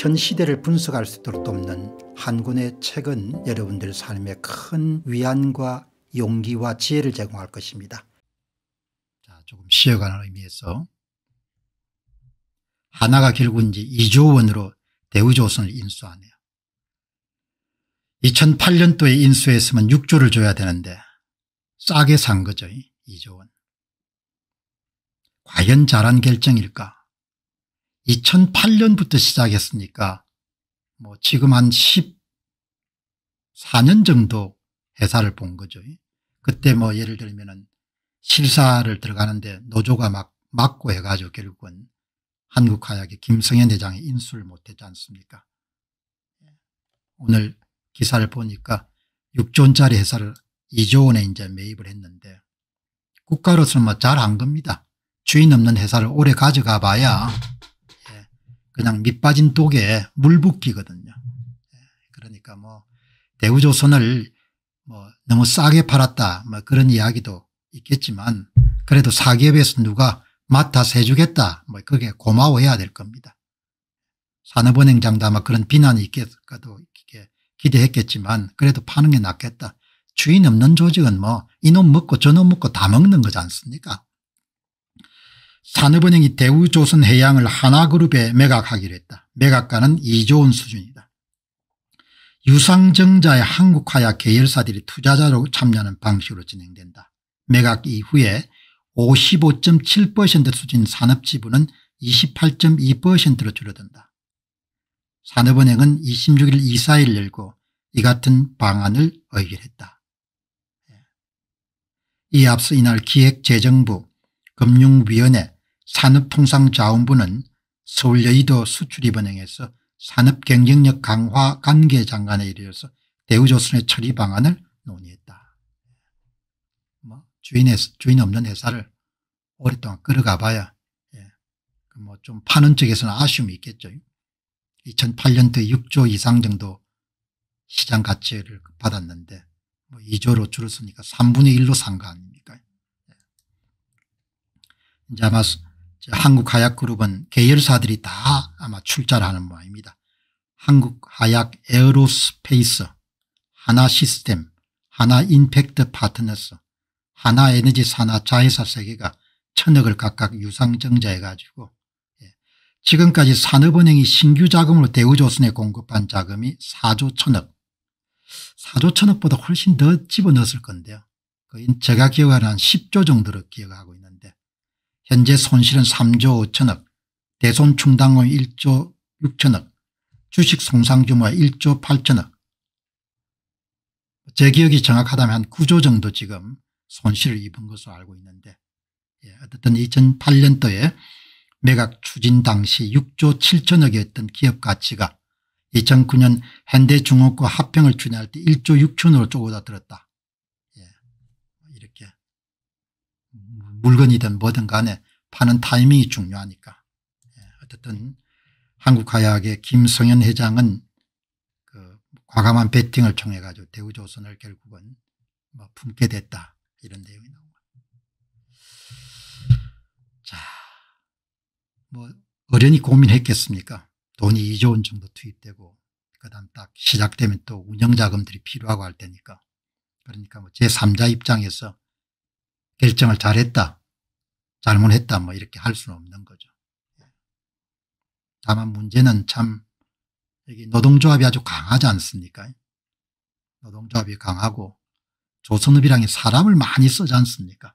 현 시대를 분석할 수 있도록 돕는 한 권의 책은 여러분들 삶에 큰 위안과 용기와 지혜를 제공할 것입니다. 자, 조금 쉬어가는 의미에서 하나가 결국은 이제 2조 원으로 대우조선을 인수하네요. 2008년도에 인수했으면 6조를 줘야 되는데 싸게 산 거죠. 2조 원. 과연 잘한 결정일까 2008년부터 시작했으니까 뭐 지금 한 14년 정도 회사를 본 거죠. 그때 뭐 예를 들면은 실사를 들어가는데 노조가 막 막고 해가지고 결국은 한국화약의 김성현 회장이 인수를 못했지 않습니까 오늘 기사를 보니까 6조 원짜리 회사를 2조 원에 이제 매입을 했는데 국가로서는 뭐 잘한 겁니다. 주인 없는 회사를 오래 가져가 봐야 그냥 밑빠진 독에 물붓기거든요. 예, 그러니까 뭐 대우조선을 뭐 너무 싸게 팔았다 뭐 그런 이야기도 있겠지만 그래도 사기업에서 누가 맡아서 해주겠다 뭐 그게 고마워해야 될 겁니다. 산업은행장도 아마 그런 비난이 있겠다도 기대했겠지만 그래도 파는 게 낫겠다. 주인 없는 조직은 뭐 이놈 먹고 저놈 먹고 다 먹는 거지 않습니까 산업은행이 대우조선해양을 하나그룹에 매각하기로 했다. 매각가는 2조 원 수준이다. 유상증자의 한국화약 계열사들이 투자자로 참여하는 방식으로 진행된다. 매각 이후에 55.7% 수준 산업지분은 28.2%로 줄어든다. 산업은행은 26일 이사일 열고 이 같은 방안을 의결했다. 예. 이 앞서 이날 기획재정부, 금융위원회, 산업통상자원부는 서울 여의도 수출입은행에서 산업경쟁력 강화 관계장관에 이르러서 대우조선의 처리 방안을 논의했다. 뭐 주인, 회사, 주인 없는 회사를 오랫동안 끌어가 봐야 예. 그 뭐좀 파는 쪽에서는 아쉬움이 있겠죠. 2008년도에 6조 이상 정도 시장 가치를 받았는데 뭐 2조로 줄었으니까 3분의 1로 산 거 아닙니까? 예. 이제 아마 한국하약그룹은 계열사들이 다 아마 출자를 하는 모양입니다. 한국하약 에어로스페이스, 하나시스템, 하나인팩트 파트너스, 하나에너지 산하 자회사 세개가 천억을 각각 유상증자해 가지고 예. 지금까지 산업은행이 신규 자금으로 대우조선에 공급한 자금이 4조 천억 4조 천억보다 훨씬 더 집어넣었을 건데요. 거의 제가 기억하는 한 10조 정도로 기억하고 현재 손실은 3조 5천억 대손 충당금 1조 6천억 주식 손상 규모가 1조 8천억 제 기억이 정확하다면 한 9조 정도 지금 손실을 입은 것으로 알고 있는데 예, 어쨌든 2008년도에 매각 추진 당시 6조 7천억이었던 기업 가치가 2009년 현대중업과 합병을 추진할 때 1조 6천으로 쪼그라들었다. 물건이든 뭐든 간에 파는 타이밍이 중요하니까. 예, 어쨌든 한국화약의 김성현 회장은 그 과감한 베팅을 통해 가지고 대우조선을 결국은 뭐 품게 됐다 이런 내용이 나옵니다. 자, 뭐 어련히 고민했겠습니까? 돈이 2조 원 정도 투입되고 그다음 딱 시작되면 또 운영자금들이 필요하고 할 테니까 그러니까 뭐 제3자 입장에서 결정을 잘했다 잘못했다 뭐 이렇게 할 수는 없는 거죠. 다만 문제는 참 여기 노동조합이 아주 강하지 않습니까 노동조합이 강하고 조선업이랑 사람을 많이 쓰지 않습니까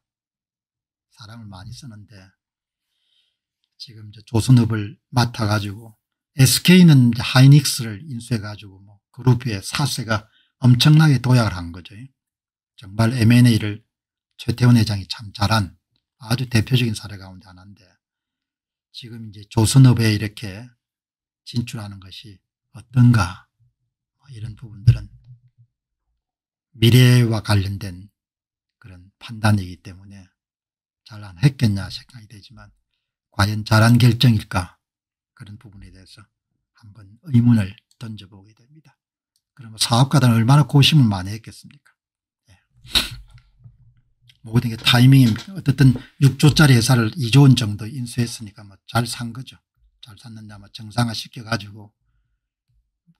사람을 많이 쓰는데 지금 조선업을 맡아가지고 SK는 하이닉스를 인수해가지고 뭐 그룹의 사세가 엄청나게 도약을 한 거죠. 정말 M&A를 최태원 회장이 참 잘한 아주 대표적인 사례 가운데 하나인데 지금 이제 조선업에 이렇게 진출하는 것이 어떤가 뭐 이런 부분들은 미래와 관련된 그런 판단이기 때문에 잘 안 했겠냐 생각이 되지만 과연 잘한 결정일까 그런 부분에 대해서 한번 의문을 던져보게 됩니다. 그러면 사업가들은 얼마나 고심을 많이 했겠습니까 모든 게타이밍이 어쨌든 6조짜리 회사를 2조 원 정도 인수했으니까 뭐 잘 산 거죠. 잘 샀는데 아마 뭐 정상화 시켜가지고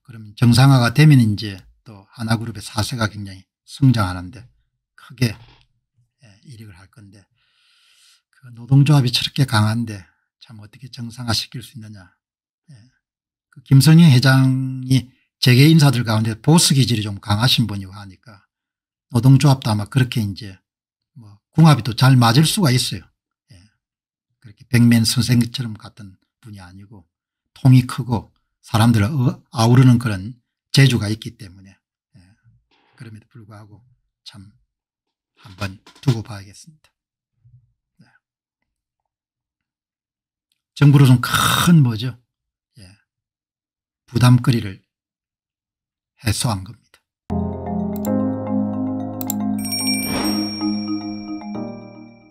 그러면 정상화가 되면 이제 또 하나그룹의 사세가 굉장히 성장하는데 크게 예, 이익을 할 건데 그 노동조합이 저렇게 강한데 참 어떻게 정상화 시킬 수 있느냐. 예. 그 김선희 회장이 재계 인사들 가운데 보스 기질이 좀 강하신 분이고 하니까 노동조합도 아마 그렇게 이제 궁합이 또 잘 맞을 수가 있어요. 예. 그렇게 백맨 선생처럼 같은 분이 아니고 통이 크고 사람들을 어, 아우르는 그런 재주가 있기 때문에 예. 그럼에도 불구하고 참 한 번 두고 봐야겠습니다. 네. 예. 정부로좀 큰 뭐죠? 부담거리를 해소한 겁니다.